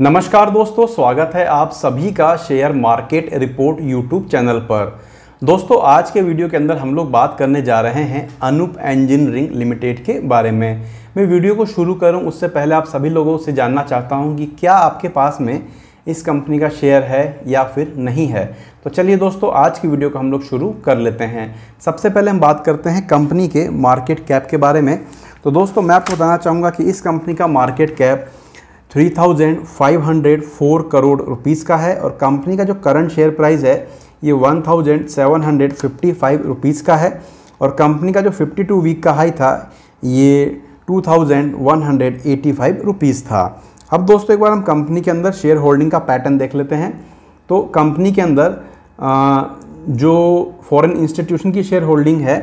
नमस्कार दोस्तों स्वागत है आप सभी का share market report YouTube channel पर दोस्तों आज के वीडियो के अंदर हम लोग बात करने जा रहे हैं अनूप इंजीनियरिंग लिमिटेड के बारे में मैं वीडियो को शुरू करूं उससे पहले आप सभी लोगों से जानना चाहता हूं कि क्या आपके पास में इस कंपनी का शेयर है या फिर नहीं है तो चलिए दोस्तों आज की वीडियो को हम लोग शुरू कर लेते हैं सबसे पहले हम बात करते हैं कंपनी के मार्केट कैप के बारे में तो दोस्तों मैं आपको बताना चाहूँगा कि इस कंपनी का मार्केट कैप 3,504 करोड़ रुपीस का है और कंपनी का जो करंट शेयर प्राइस है ये 1,755 रुपीस का है और कंपनी का जो 52 वीक का हाई था ये 2,185 रुपीस था अब दोस्तों एक बार हम कंपनी के अंदर शेयर होल्डिंग का पैटर्न देख लेते हैं तो कंपनी के अंदर जो फॉरेन इंस्टीट्यूशन की शेयर होल्डिंग है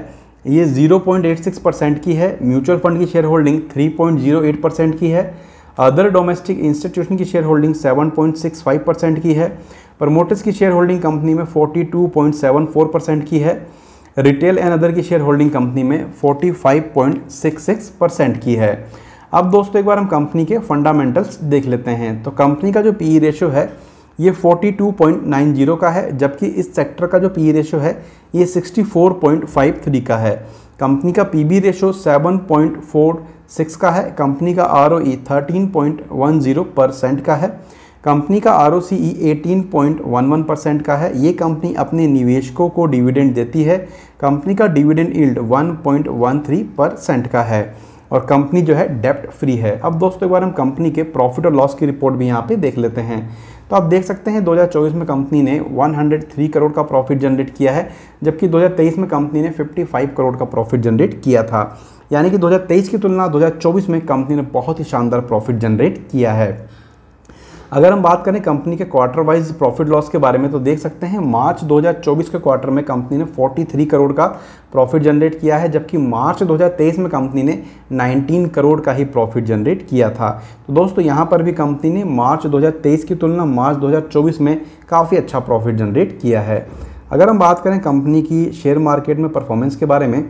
ये 0.86 परसेंट की है म्यूचुअल फंड की शेयर होल्डिंग 3.08 परसेंट की है अदर डोमेस्टिक इंस्टीट्यूशन की शेयर होल्डिंग 7.65 परसेंट की है प्रमोटर्स की शेयर होल्डिंग कंपनी में 42.74 परसेंट की है रिटेल एंड अदर की शेयर होल्डिंग कंपनी में 45.66 परसेंट की है अब दोस्तों एक बार हम कंपनी के फंडामेंटल्स देख लेते हैं तो कंपनी का जो पी ई रेशो है ये 42.90 का है जबकि इस सेक्टर का जो पी ई रेशो है ये 64.53 का है कंपनी का P B ratio seven point four six का है कंपनी का R O E thirteen point one zero percent का है कंपनी का R O C E eighteen point one one percent का है ये कंपनी अपने निवेशकों को डिविडेंड देती है कंपनी का dividend yield one point one three percent का है और कंपनी जो है डेप्ट फ्री है अब दोस्तों एक बार हम कंपनी के प्रॉफिट और लॉस की रिपोर्ट भी यहाँ पे देख लेते हैं तो आप देख सकते हैं 2024 में कंपनी ने 103 करोड़ का प्रॉफिट जनरेट किया है जबकि 2023 में कंपनी ने 55 करोड़ का प्रॉफिट जनरेट किया था यानी कि 2023 की तुलना 2024 में कंपनी ने बहुत ही शानदार प्रॉफिट जनरेट किया है अगर हम बात करें कंपनी के क्वार्टर वाइज प्रॉफिट लॉस के बारे में तो देख सकते हैं मार्च 2024 के क्वार्टर में कंपनी ने 43 करोड़ का प्रॉफिट जनरेट किया है जबकि मार्च 2023 में कंपनी ने 19 करोड़ का ही प्रॉफिट जनरेट किया था तो दोस्तों यहाँ पर भी कंपनी ने मार्च 2023 की तुलना मार्च 2024 में काफ़ी अच्छा प्रॉफिट जनरेट किया है अगर हम बात करें कंपनी की शेयर मार्केट में परफॉर्मेंस के बारे में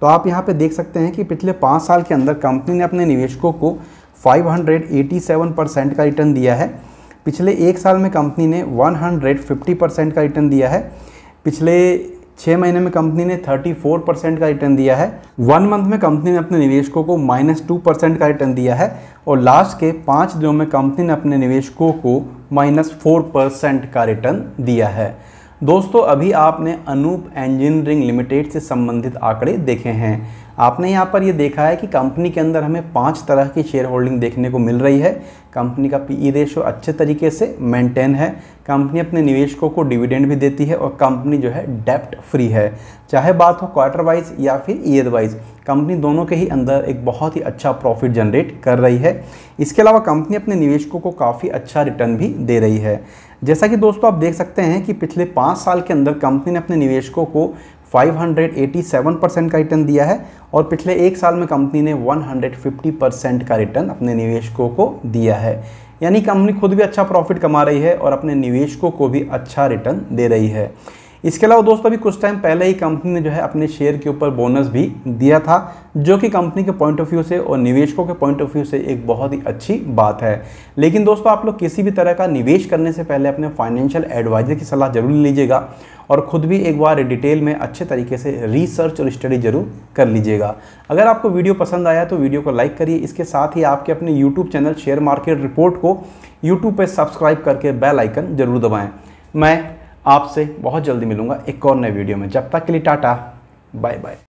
तो आप यहाँ पर देख सकते हैं कि पिछले पाँच साल के अंदर कंपनी ने अपने निवेशकों को 587 परसेंट का रिटर्न दिया है पिछले एक साल में कंपनी ने 150 परसेंट का रिटर्न दिया है पिछले छः महीने में कंपनी ने 34 परसेंट का रिटर्न दिया है वन मंथ में कंपनी ने अपने निवेशकों को माइनस टू परसेंट का रिटर्न दिया है और लास्ट के पाँच दिनों में कंपनी ने अपने निवेशकों को माइनस फोर परसेंट का रिटर्न दिया है दोस्तों अभी आपने अनूप इंजीनियरिंग लिमिटेड से संबंधित आंकड़े देखे हैं आपने यहाँ पर ये यह देखा है कि कंपनी के अंदर हमें पाँच तरह की शेयर होल्डिंग देखने को मिल रही है कंपनी का पीई रेशो e अच्छे तरीके से मेंटेन है कंपनी अपने निवेशकों को डिविडेंड भी देती है और कंपनी जो है डेप्ट फ्री है चाहे बात हो क्वार्टर वाइज या फिर ईयर वाइज कंपनी दोनों के ही अंदर एक बहुत ही अच्छा प्रॉफिट जनरेट कर रही है इसके अलावा कंपनी अपने निवेशकों को काफ़ी अच्छा रिटर्न भी दे रही है जैसा कि दोस्तों आप देख सकते हैं कि पिछले पाँच साल के अंदर कंपनी ने अपने निवेशकों को 587 परसेंट का रिटर्न दिया है और पिछले एक साल में कंपनी ने 150 परसेंट का रिटर्न अपने निवेशकों को दिया है यानी कंपनी खुद भी अच्छा प्रॉफिट कमा रही है और अपने निवेशकों को भी अच्छा रिटर्न दे रही है इसके अलावा दोस्तों अभी कुछ टाइम पहले ही कंपनी ने जो है अपने शेयर के ऊपर बोनस भी दिया था जो कि कंपनी के पॉइंट ऑफ व्यू से और निवेशकों के पॉइंट ऑफ व्यू से एक बहुत ही अच्छी बात है लेकिन दोस्तों आप लोग किसी भी तरह का निवेश करने से पहले अपने फाइनेंशियल एडवाइजर की सलाह जरूर लीजिएगा और ख़ुद भी एक बार डिटेल में अच्छे तरीके से रिसर्च और स्टडी जरूर कर लीजिएगा अगर आपको वीडियो पसंद आया तो वीडियो को लाइक करिए इसके साथ ही आपके अपने YouTube channel share market report को यूट्यूब पर सब्सक्राइब करके बेल आइकन जरूर दबाएँ मैं आपसे बहुत जल्दी मिलूंगा एक और नए वीडियो में जब तक के लिए टाटा बाय बाय